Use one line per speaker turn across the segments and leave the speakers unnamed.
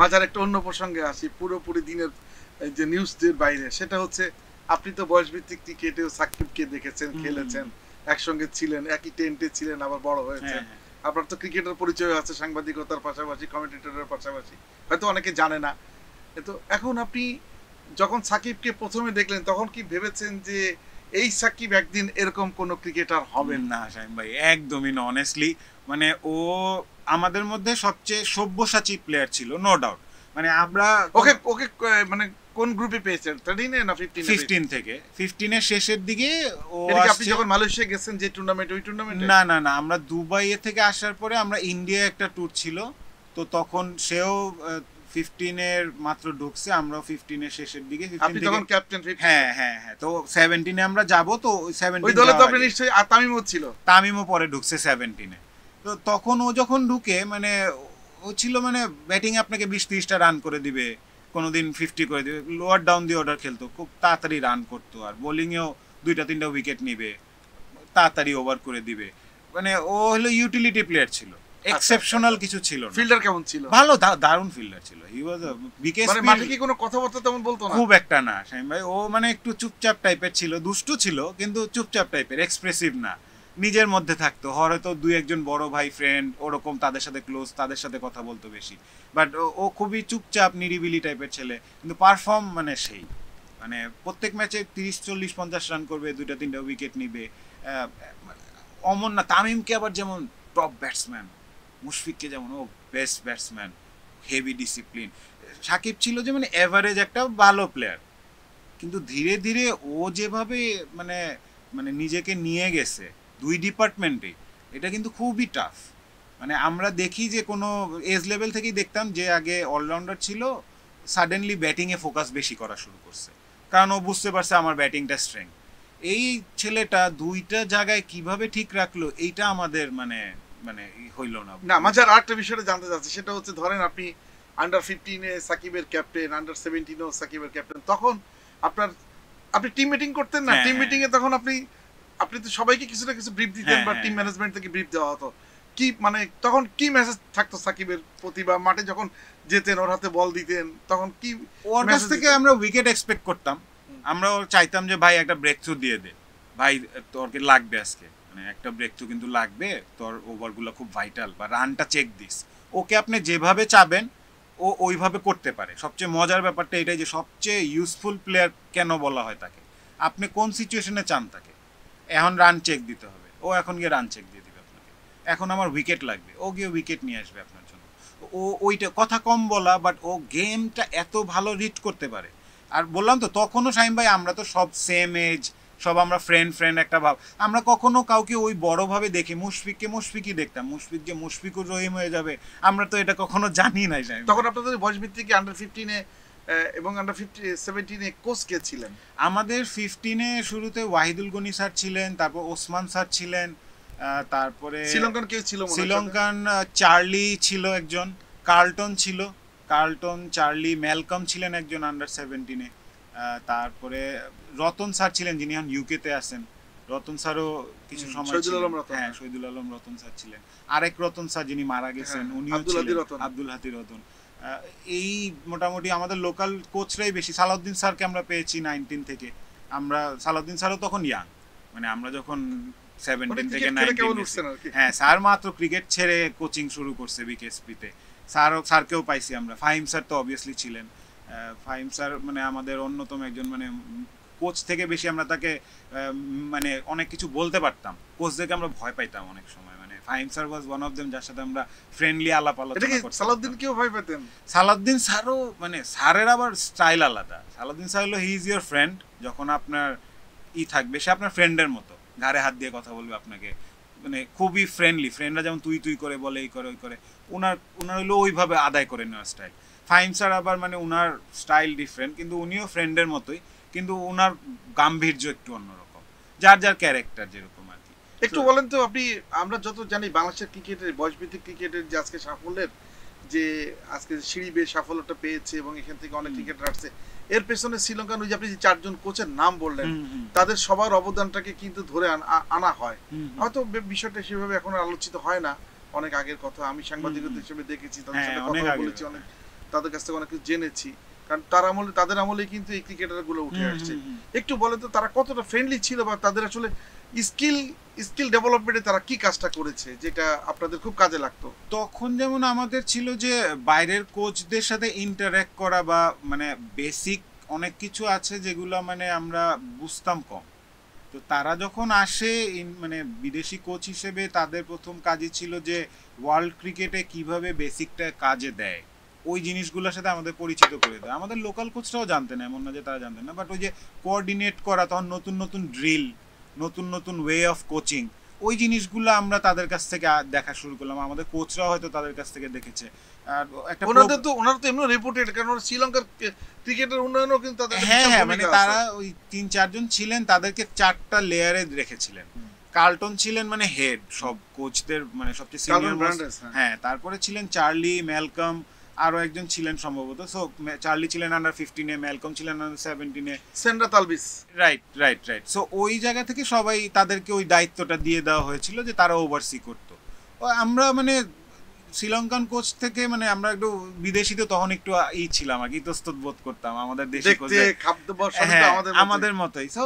মাঝার একটা অন্য প্রসঙ্গে আসি পুরোপুরি দিনের যে নিউজটির বাইরে সেটা হচ্ছে আপনি তো বয়স ভিত্তিক ক্রিকেটে সাকিবকে দেখেছেন খেলেছেন একসঙ্গে ছিলেন একই টেন্টে ছিলেন আবার বড় হয়েছেন হ্যাঁ, হ্যাঁ। আপনার তো ক্রিকেটের পরিচয় আছে সাংবাদিকতার পাশাপাশি কমেন্টেটরের পাশাপাশি হয়তো অনেকে জানে না তো এখন আপনি যখন সাকিবকে প্রথমে দেখলেন তখন কি
ভেবেছেন যে এই সাকিব একদিন এরকম কোনো ক্রিকেটার হবেন না সাহেব ভাই একদমই না অনেস্টলি মানে ও আমাদের মধ্যে সবচেয়ে সব্যসাচী প্লেয়ার ছিল নো ডাউট মানে আমরা ওকে ওকে মানে কোন গ্রুপে পেয়েছেন থার্টিনে না ফিফটিন ফিফটিন থেকে ফিফটিনের শেষের দিকে ও আপনি যখন মালয়েশিয়া গেছেন যে টুর্নামেন্ট ওই টুর্নামেন্ট না না না আমরা দুবাইয়ে থেকে আসার পরে আমরা ইন্ডিয়া একটা ট্যুর ছিল তো তখন সেও ফিফটিনের মাত্র ঢুকছে আমরা ফিফটিনের শেষের দিকে আপনি তখন ক্যাপ্টেন হ্যাঁ হ্যাঁ হ্যাঁ তো সেভেন্টিনে আমরা যাব তো সেভেন্টিন ওই দলে তো আপনি নিশ্চয়ই তামিমও ছিল তামিমও পরে ঢুকছে সেভেন্টিনে তো তখন ও যখন ঢুকে মানে ও ছিল মানে ব্যাটিং আপনাকে বিশ তিরিশটা রান করে দিবে কোনো দিন ফিফটি করে দিবে লোয়ার ডাউন দিয়ে অর্ডার খেলতো খুব তাড়াতাড়ি রান করতো আর বোলিংয়েও দুইটা তিনটা উইকেট নিবে তাড়াতাড়ি ওভার করে দিবে মানে ও হলো ইউটিলিটি প্লেয়ার ছিল এক্সেপশনাল আচ্ছা, আচ্ছা। কিছু ছিল না ফিল্ডার কেমন ছিল ভালো দারুণ ফিল্ডার ছিল হি ওয়াজ বিকেএস মানে মাঠে কি
কোনো কথাবার্তা তেমন বলতো না খুব
একটা না শাইম ভাই ও মানে একটু চুপচাপ টাইপের ছিল দুষ্টু ছিল কিন্তু চুপচাপ টাইপের এক্সপ্রেসিভ না নিজের মধ্যে থাকতো হয়তো দুই একজন বড় ভাই ফ্রেন্ড ওরকম তাদের সাথে ক্লোজ তাদের সাথে কথা বলতো বেশি বাট ও খুবই চুপচাপ নিরিবিলি টাইপের ছেলে কিন্তু পারফর্ম মানে সেই মানে প্রত্যেক ম্যাচে তিরিশ চল্লিশ পঞ্চাশ রান করবে দুইটা তিনটা উইকেট নিবে অমন না তামিমকে আবার যেমন টপ ব্যাটসম্যান মুশফিককে যেমন ও best batsman heavy discipline Shakib ছিল যে মানে অ্যাভারেজ একটা ভালো প্লেয়ার কিন্তু ধীরে ধীরে ও যেভাবে মানে মানে নিজেকে নিয়ে গেছে দুই ডিপার্টমেন্টে এটা কিন্তু খুবই টাফ মানে আমরা দেখি যে কোনো এজ লেভেল থেকেই দেখতাম যে আগে অলরাউন্ডার ছিল সাডেনলি ব্যাটিংয়ে ফোকাস বেশি করা শুরু করছে কারণ ও বুঝতে পারছে আমার ব্যাটিংটা স্ট্রেংথ এই ছেলেটা দুইটা জায়গায় কিভাবে ঠিক রাখলো এইটা আমাদের মানে মানে হইল না না যার আরেকটা বিষয়টা জানতে চাচ্ছি সেটা হচ্ছে ধরেন আপনি আন্ডার
ফিফটিনে সাকিবের ক্যাপ্টেন আন্ডার সেভেন্টিনেও সাকিবের ক্যাপ্টেন তখন আপনার আপনি টিম মিটিং করতেন না টিম হ্যাঁ, মিটিংয়ে হ্যাঁ। তখন আপনি আপনি তো সবাইকে কিছু না কিছু ব্রিফ দিতেন হ্যাঁ, বা টিম ম্যানেজমেন্ট থেকে ব্রিফ দেওয়া হতো কি মানে তখন কি মেসেজ থাকতো সাকিবের প্রতি বা মাঠে যখন যেতেন ওর হাতে বল দিতেন তখন কি ওর কাছ থেকে আমরা উইকেট এক্সপেক্ট করতাম
আমরাও চাইতাম যে ভাই একটা ব্রেক থ্রু দিয়ে দে ভাই তোর কি লাগবে আজকে মানে একটা ব্রেক থ্রু কিন্তু লাগবে তোর ওভারগুলো খুব ভাইটাল বা রানটা চেক দিস ওকে আপনি যেভাবে চাবেন ও ওইভাবে করতে পারে সবচেয়ে মজার ব্যাপারটা এটাই যে সবচেয়ে ইউজফুল প্লেয়ার কেন বলা হয় তাকে আপনি কোন সিচুয়েশনে চান তাকে এখন রান চেক দিতে হবে ও এখন গিয়ে রান চেক দিয়ে দিবে আপনাকে এখন আমার উইকেট লাগবে ও গিয়ে উইকেট নিয়ে আসবে আপনার জন্য ও ওইটা কথা কম বলা বাট ও গেমটা এত ভালো রিড করতে পারে আর বললাম তো তখনও সাইম ভাই আমরা তো সব সেম এজ সব আমরা ফ্রেন্ড ফ্রেন্ড একটা ভাব আমরা কখনো কাউকে ওই বড়ভাবে দেখি মুশফিককে মুশফিকই দেখতাম মুশফিক যে মুশফিকও রহিম হয়ে যাবে আমরা তো এটা কখনো জানি নাই তখন আপনাদের বয়স ভিত্তিক আন্ডার ফিফটিনে এবং আমরা ফিফটি সেভেন্টিনে কোচ কে ছিলেন আমাদের ফিফটিনে শুরুতে ওয়াহিদুল গনি স্যার ছিলেন তারপর ওসমান স্যার ছিলেন তারপরে শ্রীলঙ্কান কেউ ছিল শ্রীলঙ্কান চার্লি ছিল একজন কার্লটন ছিল কার্লটন চার্লি ম্যালকম ছিলেন একজন আন্ডার সেভেন্টিনে তারপরে রতন স্যার ছিলেন যিনি এখন ইউকেতে আছেন রতন স্যারও কিছু সময় আলম হ্যাঁ শহীদুল আলম রতন স্যার ছিলেন আরেক রতন স্যার যিনি মারা গেছেন হ্যাঁ, উনি আব্দুল হাতি রতন এই মোটামুটি আমাদের লোকাল কোচরাই বেশি সালাউদ্দিন স্যারকে আমরা পেয়েছি নাইনটিন থেকে আমরা সালাউদ্দিন স্যারও তখন ইয়াং মানে আমরা যখন সেভেন্টিন মানে থেকে নাইনটিন হ্যাঁ স্যার মাত্র ক্রিকেট ছেড়ে কোচিং শুরু করছে বিকেএসপিতে স্যার স্যারকেও পাইছি আমরা ফাহিম স্যার তো অবভিয়াসলি ছিলেন ফাহিম স্যার মানে আমাদের অন্যতম একজন মানে কোচ থেকে বেশি আমরা তাকে মানে অনেক কিছু বলতে পারতাম কোচ দেখে আমরা ভয় পাইতাম অনেক সময় Fahim sir was one of them যার সাথে আমরা ফ্রেন্ডলি আলাপ আলোচনা করতাম
সালাউদ্দিন কেউ ভয় পেতেন
সালাউদ্দিন স্যারও মানে স্যারের আবার স্টাইল আলাদা সালাউদ্দিন স্যার হলো হি ইজ ইয়োর ফ্রেন্ড যখন আপনার ই থাকবে সে আপনার ফ্রেন্ডের মতো ঘাড়ে হাত দিয়ে কথা বলবে আপনাকে মানে খুবই ফ্রেন্ডলি ফ্রেন্ডরা যেমন তুই তুই করে বলে এই করে ওই করে ওনার ওনার হলো ওইভাবে আদায় করে নেওয়ার স্টাইল ফাইন স্যার আবার মানে ওনার স্টাইল ডিফারেন্ট কিন্তু উনিও ফ্রেন্ডের মতোই কিন্তু ওনার গাম্ভীর্য একটু অন্যরকম যার যার ক্যারেক্টার যেরকম একটু বলেন তো আপনি আমরা যত
জানি বাংলাদেশের ক্রিকেটের বয়সভিত্তিক ক্রিকেটের যে আজকে সাফল্যের যে আজকে সিঁড়ি বেয়ে সাফল্যটা পেয়েছে এবং এখান থেকে অনেক ক্রিকেটার আসছে এর পেছনে শ্রীলঙ্কান ওই যে আপনি যে চারজন কোচের নাম বললেন তাদের সবার অবদানটাকে কিন্তু ধরে আনা হয় হয়তো বিষয়টা সেভাবে এখন আলোচিত হয় না অনেক আগের কথা আমি সাংবাদিকতা হিসেবে দেখেছি তাদের হ্যাঁ, সাথে কথা বলেছি অনেক তাদের কাছ থেকে অনেক কিছু জেনেছি কারণ তার আমলে তাদের আমলে কিন্তু এই ক্রিকেটার গুলো উঠে আসছে একটু বলেন তো তারা কতটা ফ্রেন্ডলি ছিল বা তাদের আসলে স্কিল স্কিল ডেভেলপমেন্টে তারা কি কাজটা করেছে যেটা আপনাদের খুব কাজে লাগতো
তখন যেমন আমাদের ছিল যে বাইরের কোচদের সাথে ইন্টারঅ্যাক্ট করা বা মানে বেসিক অনেক কিছু আছে যেগুলো মানে আমরা বুঝতাম কম তো তারা যখন আসে মানে বিদেশি কোচ হিসেবে তাদের প্রথম কাজই ছিল যে ওয়ার্ল্ড ক্রিকেটে কিভাবে বেসিকটা কাজে দেয় ওই জিনিসগুলোর সাথে আমাদের পরিচিত করে দেয় আমাদের লোকাল কোচটাও জানতেন এমন না যে তারা জানতেন না বাট ওই যে কোঅর্ডিনেট করা তখন নতুন নতুন ড্রিল নতুন নতুন ওয়ে অফ কোচিং ওই জিনিসগুলো আমরা তাদের কাছ থেকে দেখা শুরু করলাম আমাদের কোচরাও হয়তো তাদের কাছ থেকে দেখেছে আর একটা ওনাদের তো ওনারা তো এমনি কারণ ওরা শ্রীলঙ্কার ক্রিকেটের উন্নয়নও কিন্তু তাদের হ্যাঁ হ্যাঁ মানে তারা ওই তিন চারজন ছিলেন তাদেরকে চারটা লেয়ারে রেখেছিলেন কার্লটন ছিলেন মানে হেড সব কোচদের মানে সবচেয়ে সিনিয়র হ্যাঁ।, হ্যাঁ তারপরে ছিলেন চার্লি ম্যালকম আরো একজন ছিলেন সম্ভবত সো চার্লি ছিলেন আন্ডার ফিফটিনে ম্যালকম ছিলেন আন্ডার সেভেন্টিনে সেন্ড্রা তালবিস রাইট রাইট রাইট সো ওই জায়গা থেকে সবাই তাদেরকে ওই দায়িত্বটা দিয়ে দেওয়া হয়েছিল যে তারা ওভারসি করতো আমরা মানে শ্রীলঙ্কান কোচ থেকে মানে আমরা একটু বিদেশি তো তখন একটু ই ছিলাম আর ইতস্তত বোধ করতাম আমাদের দেশে হ্যাঁ, আমাদের মতোই সো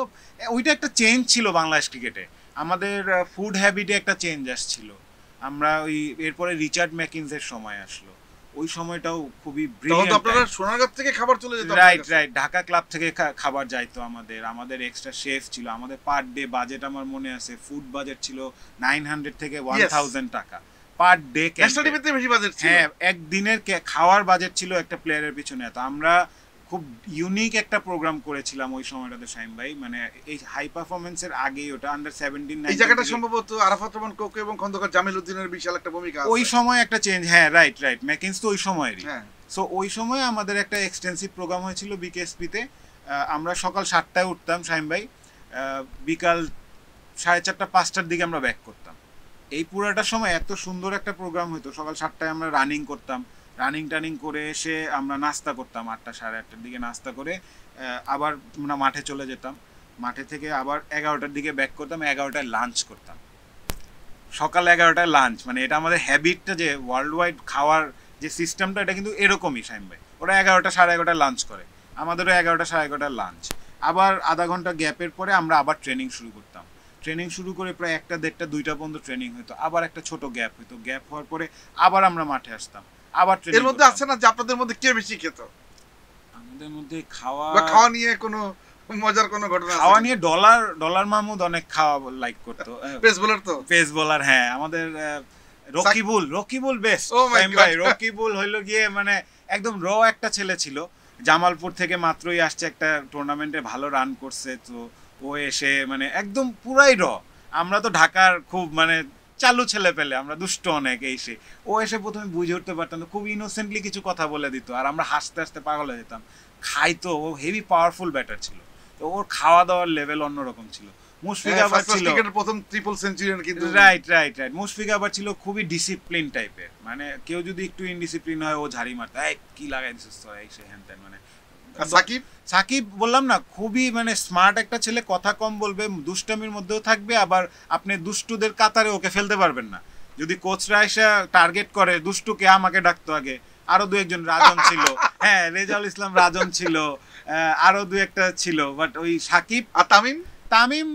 ওইটা একটা চেঞ্জ ছিল বাংলাদেশ ক্রিকেটে আমাদের ফুড হ্যাবিটে একটা চেঞ্জ আসছিল আমরা ওই এরপরে রিচার্ড ম্যাকিনসের সময় আসলো ওই সময়টাও খুবই সোনারগাঁ থেকে খাবার চলে যেত রাইট রাইট ঢাকা ক্লাব থেকে খাবার যাইতো আমাদের আমাদের এক্সট্রা শেফ ছিল আমাদের পার ডে বাজেট আমার মনে আছে ফুড বাজেট ছিল নাইন হান্ড্রেড থেকে ওয়ান থাউজেন্ড টাকা পার ডে বেশি বাজেট হ্যাঁ একদিনের খাওয়ার বাজেট ছিল একটা প্লেয়ারের পিছনে এত আমরা খুব ইউনিক একটা প্রোগ্রাম করেছিলাম ওই সময়টাতে শাইম ভাই মানে এই হাই পারফরমেন্সের আগেই ওটা আন্ডার 17 এই জায়গাটা সম্ভবত আরাফাত রহমান কোকে এবং খন্দকার জামিল উদ্দিনের বিশাল একটা ভূমিকা ওই সময় একটা চেঞ্জ হ্যাঁ রাইট রাইট ম্যাকিন্স তো ওই সময়েরই সো হ্যাঁ। ওই সময় আমাদের একটা এক্সটেন্সিভ প্রোগ্রাম হয়েছিল বিকেএসপিতে আমরা সকাল সাতটায় উঠতাম শাইম ভাই বিকাল সাড়ে চারটা পাঁচটার দিকে আমরা ব্যাক করতাম এই পুরোটা সময় এত সুন্দর একটা প্রোগ্রাম হতো সকাল সাতটায় আমরা রানিং করতাম রানিং টানিং করে এসে আমরা নাস্তা করতাম আটটা সাড়ে আটটার দিকে নাস্তা করে আবার আমরা মাঠে চলে যেতাম মাঠে থেকে আবার এগারোটার দিকে ব্যাক করতাম এগারোটায় লাঞ্চ করতাম সকাল এগারোটায় লাঞ্চ মানে এটা আমাদের হ্যাবিটটা যে ওয়ার্ল্ড ওয়াইড খাওয়ার যে সিস্টেমটা এটা কিন্তু এরকমই সাইম ভাই ওরা এগারোটা সাড়ে এগারোটায় লাঞ্চ করে আমাদেরও এগারোটা সাড়ে এগারোটায় লাঞ্চ আবার আধা ঘন্টা গ্যাপের পরে আমরা আবার ট্রেনিং শুরু করতাম ট্রেনিং শুরু করে প্রায় একটা দেড়টা দুইটা পর্যন্ত ট্রেনিং হতো আবার একটা ছোট গ্যাপ হতো গ্যাপ হওয়ার পরে আবার আমরা মাঠে আসতাম আবার এর মধ্যে আছে না যে আপনাদের মধ্যে কে বেশি খেত আমাদের মধ্যে খাওয়া বা খাওয়া নিয়ে কোনো মজার কোনো ঘটনা খাওয়া নিয়ে ডলার ডলার মাহমুদ অনেক খাওয়া লাইক করতো পেস বোলার তো পেস বোলার হ্যাঁ আমাদের রকিবুল রকিবুল oh ভাই রকিবুল হইলো গিয়ে মানে একদম র একটা ছেলে ছিল জামালপুর থেকে মাত্রই আসছে একটা টুর্নামেন্টে ভালো রান করছে তো ও এসে মানে একদম পুরাই র আমরা তো ঢাকার খুব মানে চালু ছেলে পেলে আমরা দুষ্ট অনেক এই সে ও এসে প্রথমে বুঝে উঠতে পারতাম খুব ইনোসেন্টলি কিছু কথা বলে দিত আর আমরা হাসতে হাসতে পাগল হয়ে যেতাম খাইতো ও হেভি পাওয়ারফুল ব্যাটার ছিল তো ওর খাওয়া দাওয়ার লেভেল অন্যরকম ছিল হ্যাঁ, মানে কেউ যদি একটু ইনডিসিপ্লিন হয় ও ঝাড়ি মারতো কি লাগাই দিস মানে সাকিব সাকিব বললাম না খুবই মানে স্মার্ট একটা ছেলে কথা কম বলবে দুষ্টামির মধ্যেও থাকবে আবার আপনি দুষ্টুদের কাতারে ওকে ফেলতে পারবেন না যদি কোচরা এসে টার্গেট করে দুষ্টুকে আমাকে ডাকতো আগে আরো দু একজন রাজন ছিল হ্যাঁ রেজাউল ইসলাম রাজন ছিল আরো দু একটা ছিল বাট ওই সাকিব আর তামিম তামিম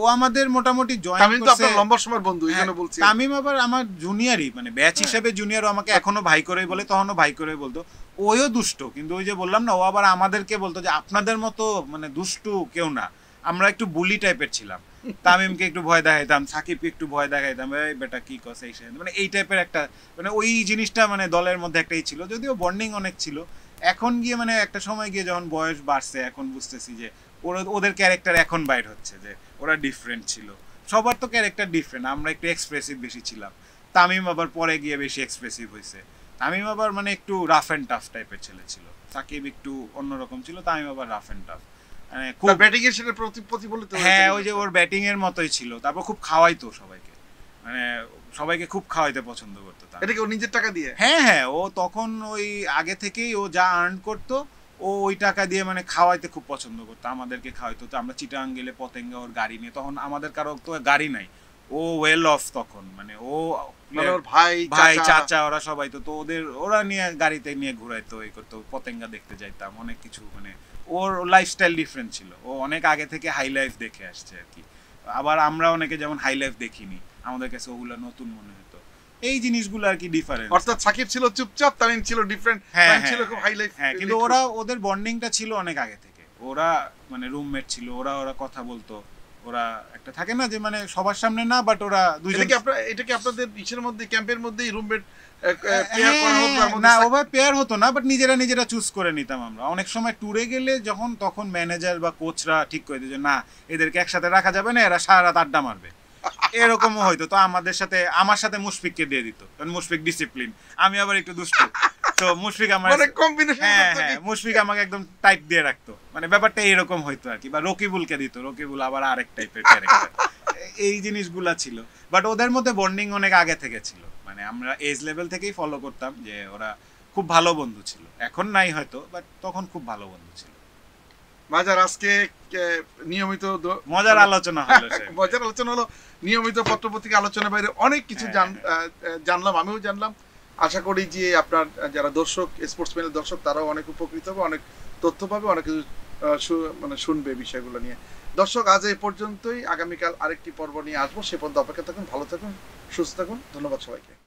ও আমাদের মোটামুটি জয়েন করছে তো আপনার লম্বা সময়ের বন্ধু এইখানে হ্যাঁ, বলছি তামিম আবার আমার জুনিয়রই মানে ব্যাচ হিসেবে জুনিয়র আমাকে এখনো ভাই করেই বলে তখনও ভাই করেই বলতো ওইও দুষ্ট কিন্তু ওই যে বললাম না ও আবার আমাদেরকে বলতো যে আপনাদের মতো মানে দুষ্ট কেউ না আমরা একটু বুলি টাইপের ছিলাম তামিমকে একটু ভয় দেখাইতাম সাকিবকে একটু ভয় দেখাইতাম এই বেটা কি কস মানে এই টাইপের একটা মানে ওই জিনিসটা মানে দলের মধ্যে একটাই ছিল যদিও বন্ডিং অনেক ছিল এখন গিয়ে মানে একটা সময় গিয়ে যখন বয়স বাড়ছে এখন বুঝতেছি যে ওরা ওদের ক্যারেক্টার এখন বাইর হচ্ছে যে ওরা ডিফারেন্ট ছিল সবার তো ক্যারেক্টার ডিফারেন্ট আমরা একটু এক্সপ্রেসিভ বেশি ছিলাম তামিম আবার পরে গিয়ে বেশি এক্সপ্রেসিভ হয়েছে তামিম আবার মানে একটু রাফ অ্যান্ড টাফ টাইপের ছেলে ছিল সাকিব একটু অন্যরকম ছিল তামিম আবার রাফ অ্যান্ড টাফ মানে খুব ব্যাটিং এর সাথে প্রতিফলিত হ্যাঁ ওই যে ওর ব্যাটিং এর মতোই ছিল তারপর খুব খাওয়াইতো সবাইকে মানে সবাইকে খুব খাওয়াইতে পছন্দ করতো এটা কি ও নিজের টাকা দিয়ে হ্যাঁ হ্যাঁ ও তখন ওই আগে থেকেই ও যা আর্ন করতো ও ওই টাকা দিয়ে মানে খাওয়াইতে খুব পছন্দ করতো আমাদেরকে খাওয়াইতো তো আমরা চিটাং গেলে পতেঙ্গা ওর গাড়ি নিয়ে তখন আমাদের কারো তো গাড়ি নাই ও ওয়েল অফ তখন মানে ও মানে ভাই ভাই চাচা ওরা সবাই তো তো ওদের ওরা নিয়ে গাড়িতে নিয়ে ঘুরাইতো এই করতো পতেঙ্গা দেখতে যাইতাম অনেক কিছু মানে ওর লাইফস্টাইল ডিফারেন্ট ছিল ও অনেক আগে থেকে হাই লাইফ দেখে আসছে আর কি আবার আমরা অনেকে যেমন হাই লাইফ দেখিনি আমাদের কাছে ওগুলো নতুন মনে হতো এই জিনিসগুলো আর কি ডিফারেন্ট অর্থাৎ সাকিব ছিল চুপচাপ তামিম ছিল ডিফারেন্ট হ্যাঁ, হ্যাঁ ছিল খুব হাই লাইফ হ্যাঁ কিন্তু ওরা ওদের বন্ডিংটা ছিল অনেক আগে থেকে ওরা মানে রুমমেট ছিল ওরা ওরা কথা বলতো ওরা একটা থাকে না যে মানে সবার সামনে না বাট ওরা দুইজন কি আপনারা এটা কি আপনাদের ইসের মধ্যে ক্যাম্পের মধ্যেই রুমমেট হ্যাঁ, হ্যাঁ, না ওভাবে পেয়ার হতো না বাট নিজেরা নিজেরা চুজ করে নিতাম আমরা অনেক সময় ট্যুরে গেলে যখন তখন ম্যানেজার বা কোচরা ঠিক করে দিত যে না এদেরকে একসাথে রাখা যাবে না এরা সারা রাত আড্ডা মারবে এরকমও হয়তো তো আমাদের সাথে আমার সাথে মুশফিককে দিয়ে দিত কারণ মুশফিক ডিসিপ্লিন আমি আবার একটু দুষ্ট তো মুশফিক আমার মানে হ্যাঁ, কম্বিনেশন হ্যাঁ, মুশফিক আমাকে একদম টাইট দিয়ে রাখতো মানে ব্যাপারটা এরকম হইতো আর কি বা রকিবুলকে দিত রকিবুল আবার আরেক টাইপের ক্যারেক্টার এই জিনিসগুলা ছিল বাট ওদের মধ্যে বন্ডিং অনেক আগে থেকে ছিল মানে আমরা এজ লেভেল থেকেই ফলো করতাম যে ওরা খুব ভালো বন্ধু ছিল এখন নাই হয়তো বাট তখন খুব ভালো বন্ধু ছিল মজার আজকে নিয়মিত
মজার আলোচনা হলো হ্যাঁ, মজার আলোচনা হলো নিয়মিত পত্রপত্রিকা আলোচনা বাইরে অনেক কিছু জানলাম আমিও জানলাম আশা করি যে আপনার যারা দর্শক স্পোর্টস প্যানেল দর্শক তারাও অনেক উপকৃত হবে অনেক তথ্য পাবে অনেক কিছু মানে শুনবে বিষয়গুলো নিয়ে দর্শক আজ এই পর্যন্তই আগামীকাল আরেকটি পর্ব নিয়ে আসবো সে পর্যন্ত অপেক্ষা থাকুন ভালো থাকুন সুস্থ থাকুন ধন্যবাদ সবাইকে